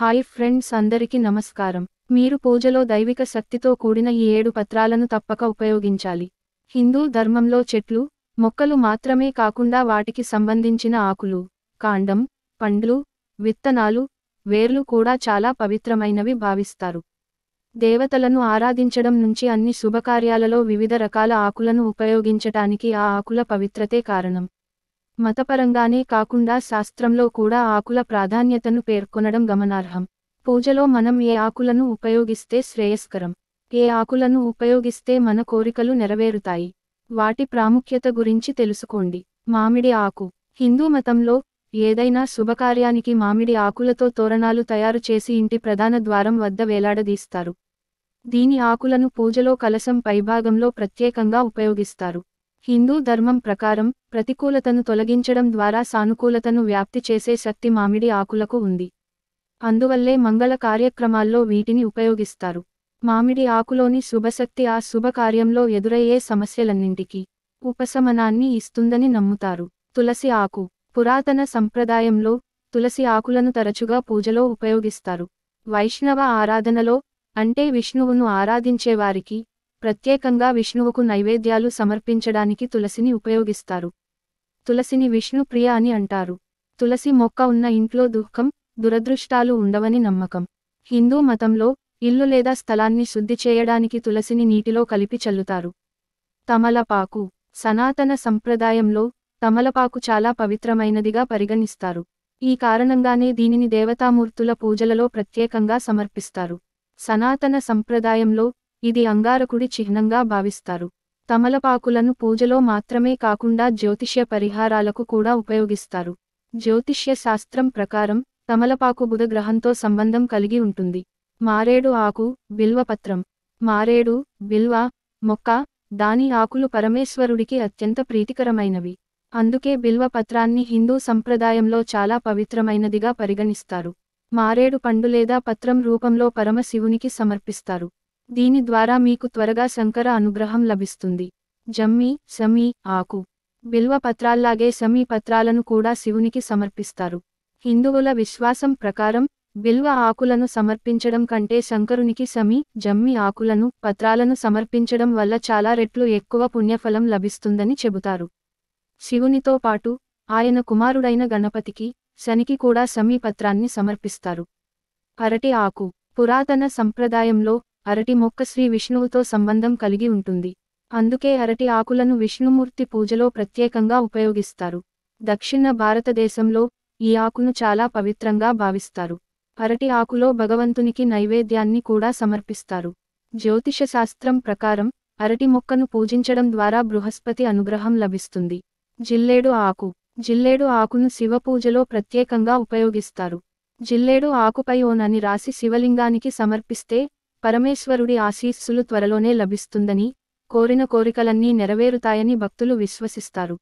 hi friends అందరికీ నమస్కారం మీరు పూజలో దైవిక శక్తితో కూడిన ఈ ఏడు పత్రాలను తప్పక ఉపయోగించాలి హిందూ ధర్మంలో చెట్లు మొక్కలు మాత్రమే కాకుండా వాటికి సంబంధించిన ఆకులు కాండం పండ్లు విత్తనాలు వేర్లు కూడా చాలా పవిత్రమైనవి భావిస్తారు దేవతలను ఆరాధించడం నుంచి అన్ని శుభకార్యాలలో వివిధ రకాల ఆకులను ఉపయోగించటానికి ఆ ఆకుల పవిత్రతే కారణం మతపరంగానే కాకుండా శాస్త్రంలో కూడా ఆకుల ప్రాధాన్యతను పేర్కొనడం గమనార్హం పూజలో మనం ఏ ఆకులను ఉపయోగిస్తే శ్రేయస్కరం ఏ ఆకులను ఉపయోగిస్తే మన కోరికలు నెరవేరుతాయి వాటి ప్రాముఖ్యత గురించి తెలుసుకోండి మామిడి ఆకు హిందూ మతంలో ఏదైనా శుభకార్యానికి మామిడి ఆకులతో తోరణాలు తయారు చేసి ఇంటి ప్రధాన ద్వారం వద్ద వేలాడదీస్తారు దీని ఆకులను పూజలో కలసం పైభాగంలో ప్రత్యేకంగా ఉపయోగిస్తారు హిందూ ధర్మం ప్రకారం ప్రతికూలతను తొలగించడం ద్వారా సానుకూలతను వ్యాప్తి చేసే శక్తి మామిడి ఆకులకు ఉంది అందువల్లే మంగళ కార్యక్రమాల్లో వీటిని ఉపయోగిస్తారు మామిడి ఆకులోని శుభశక్తి ఆ శుభకార్యంలో ఎదురయ్యే సమస్యలన్నింటికీ ఉపశమనాన్ని ఇస్తుందని నమ్ముతారు తులసి ఆకు పురాతన సంప్రదాయంలో తులసి ఆకులను తరచుగా పూజలో ఉపయోగిస్తారు వైష్ణవ ఆరాధనలో అంటే విష్ణువును ఆరాధించేవారికి ప్రత్యేకంగా విష్ణువుకు నైవేద్యాలు సమర్పించడానికి తులసిని ఉపయోగిస్తారు తులసిని విష్ణు ప్రియ అని అంటారు తులసి మొక్క ఉన్న ఇంట్లో దుఃఖం దురదృష్టాలు ఉండవని నమ్మకం హిందూ మతంలో ఇల్లు లేదా స్థలాన్ని శుద్ధి చేయడానికి తులసిని నీటిలో కలిపి చల్లుతారు తమలపాకు సనాతన సంప్రదాయంలో తమలపాకు చాలా పవిత్రమైనదిగా పరిగణిస్తారు ఈ కారణంగానే దీనిని దేవతామూర్తుల పూజలలో ప్రత్యేకంగా సమర్పిస్తారు సనాతన సంప్రదాయంలో ఇది అంగారకుడి చిహ్నంగా భావిస్తారు తమలపాకులను పూజలో మాత్రమే కాకుండా జ్యోతిష్య పరిహారాలకు కూడా ఉపయోగిస్తారు జ్యోతిష్య శాస్త్రం ప్రకారం తమలపాకు బుధగ్రహంతో సంబంధం కలిగి ఉంటుంది మారేడు ఆకు బిల్వపత్రం మారేడు బిల్వ మొక్క దాని ఆకులు పరమేశ్వరుడికి అత్యంత ప్రీతికరమైనవి అందుకే బిల్వపత్రాన్ని హిందూ సంప్రదాయంలో చాలా పవిత్రమైనదిగా పరిగణిస్తారు మారేడు పండు లేదా పత్రం రూపంలో పరమశివునికి సమర్పిస్తారు దీని ద్వారా మీకు త్వరగా శంకర అనుగ్రహం లభిస్తుంది జమ్మి సమీ ఆకు బిల్వ పత్రాల్లాగే సమీ పత్రాలను కూడా శివునికి సమర్పిస్తారు హిందువుల విశ్వాసం ప్రకారం బిల్వ ఆకులను సమర్పించడం కంటే శంకరునికి సమీ జమ్మి ఆకులను పత్రాలను సమర్పించడం వల్ల చాలా రెట్లు ఎక్కువ పుణ్యఫలం లభిస్తుందని చెబుతారు శివునితో పాటు ఆయన కుమారుడైన గణపతికి శనికి కూడా సమీపత్రాన్ని సమర్పిస్తారు అరటి ఆకు పురాతన సంప్రదాయంలో అరటి మొక్క శ్రీ విష్ణువుతో సంబంధం కలిగి ఉంటుంది అందుకే అరటి ఆకులను విష్ణుమూర్తి పూజలో ప్రత్యేకంగా ఉపయోగిస్తారు దక్షిణ భారతదేశంలో ఈ ఆకును చాలా పవిత్రంగా భావిస్తారు అరటి ఆకులో భగవంతునికి నైవేద్యాన్ని కూడా సమర్పిస్తారు జ్యోతిష శాస్త్రం ప్రకారం అరటి మొక్కను పూజించడం ద్వారా బృహస్పతి అనుగ్రహం లభిస్తుంది జిల్లేడు ఆకు జిల్లేడు ఆకును శివపూజలో ప్రత్యేకంగా ఉపయోగిస్తారు జిల్లేడు ఆకుపై ఓనని రాసి శివలింగానికి సమర్పిస్తే పరమేశ్వరుడి ఆశీస్సులు త్వరలోనే లభిస్తుందని కోరిన కోరికలన్నీ నెరవేరుతాయని భక్తులు విశ్వసిస్తారు